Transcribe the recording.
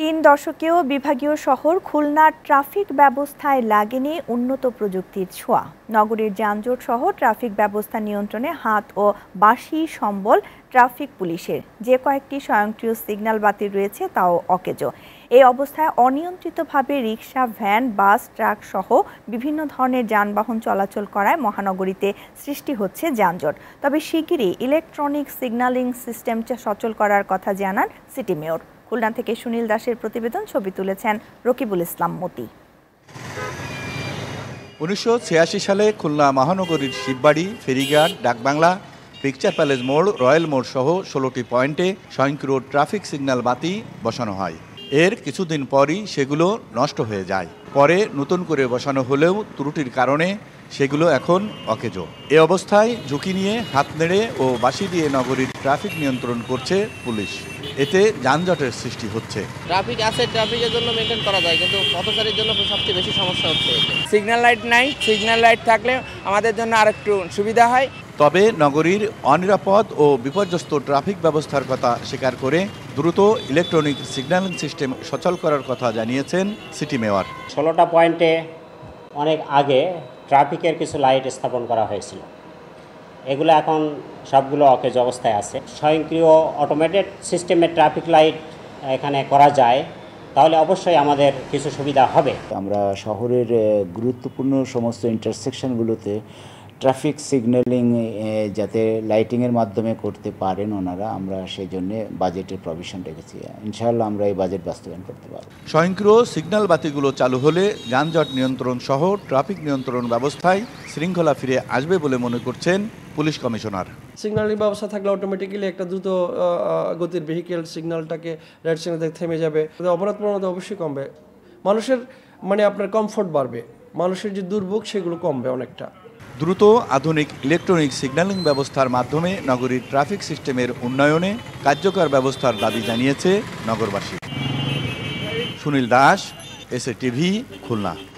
তিন দশকেও বিভাগীয় শহর খুলনার ট্রাফিক ব্যবস্থায় লাগেনি উন্নত প্রযুক্তির ছোঁয়া নগরীর যানজট সহ ট্রাফিক ব্যবস্থা নিয়ন্ত্রণে হাত ও বাসি সম্বল ট্রাফিক পুলিশের যে কয়েকটি স্বয়ংক্রিয় সিগন্যাল বাতিল রয়েছে তাও অকেজো এই অবস্থায় অনিয়ন্ত্রিতভাবে রিক্সা ভ্যান বাস ট্রাক সহ বিভিন্ন ধরনের যানবাহন চলাচল করায় মহানগরীতে সৃষ্টি হচ্ছে যানজট তবে শিগগিরই ইলেকট্রনিক সিগন্যালিং সিস্টেম সচল করার কথা জানান সিটি মেয়র খুলনা থেকে সুনীল দাসের প্রতিবেদন ছবি তুলেছেন রকিবুল ইসলাম মতি উনিশশো সালে খুলনা মহানগরীর শিববাড়ি ফেরিঘাট ডাকবাংলা পিকচার প্যালেস মোড় রয়্যাল মোড় সহ ষোলোটি পয়েন্টে স্বয়ংক্রিয় ট্রাফিক সিগন্যাল বাতি বসানো হয় এর কিছুদিন পরই সেগুলো নষ্ট হয়ে যায় পরে নতুন করে বসানো হলেও ত্রুটির কারণে সেগুলো এখন অকেজ এ অবস্থায় ঝুঁকি নিয়ে হাত নেড়ে ও বাসি দিয়ে নগরীর ট্রাফিক নিয়ন্ত্রণ করছে পুলিশ এতে যানজটের সৃষ্টি হচ্ছে ট্রাফিক আছে ট্রাফিকের জন্য মেনটেন করা যায় কিন্তু পথচারীর জন্য সবচেয়ে বেশি সমস্যা হচ্ছে সিগন্যাল লাইট নাই সিগন্যাল লাইট থাকলে আমাদের জন্য আরেকটু সুবিধা হয় তবে নগরীর অনিরাপদ ও বিপর্যস্ত ট্রাফিক ব্যবস্থার কথা স্বীকার করে দ্রুত ইলেকট্রনিক সিগন্যালিং সিস্টেম সচল করার কথা জানিয়েছেন সিটি মেয়র ষোলোটা পয়েন্টে অনেক আগে ট্রাফিকের কিছু লাইট স্থাপন করা হয়েছিল এগুলো এখন সবগুলো অকেজ অবস্থায় আছে স্বয়ংক্রিয় অটোমেটেড সিস্টেমে ট্রাফিক লাইট এখানে করা যায় তাহলে অবশ্যই আমাদের কিছু সুবিধা হবে আমরা শহরের গুরুত্বপূর্ণ সমস্ত ইন্টারসেকশনগুলোতে ট্রাফিক সিগন্যালিং যাতে লাইটিংয়ের মাধ্যমে করতে পারেন ওনারা আমরা সেই জন্য বাজেটের প্রভিশন রেখেছি ইনশাআল্লাহ আমরা এই বাজেট বাস্তবায়ন করতে পারব স্বয়ংক্রিয় সিগন্যাল বাতিগুলো চালু হলে যানজট নিয়ন্ত্রণ সহ ট্রাফিক নিয়ন্ত্রণ ব্যবস্থায় শৃঙ্খলা ফিরে আসবে বলে মনে করছেন পুলিশ কমিশনার সিগন্যালিং ব্যবস্থা থাকলে অটোমেটিক্যালি একটা দ্রুত গতির ভেহিকেল সিগন্যালটাকে রেড সিগন্যাল থেমে যাবে অপরাধ প্রবণতা অবশ্যই কমবে মানুষের মানে আপনার কমফোর্ট বাড়বে মানুষের যে দুর্ভোগ সেগুলো কমবে অনেকটা দ্রুত আধুনিক ইলেকট্রনিক সিগন্যালিং ব্যবস্থার মাধ্যমে নগরীর ট্রাফিক সিস্টেমের উন্নয়নে কার্যকর ব্যবস্থার দাবি জানিয়েছে নগরবাসী সুনীল দাস এস টিভি খুলনা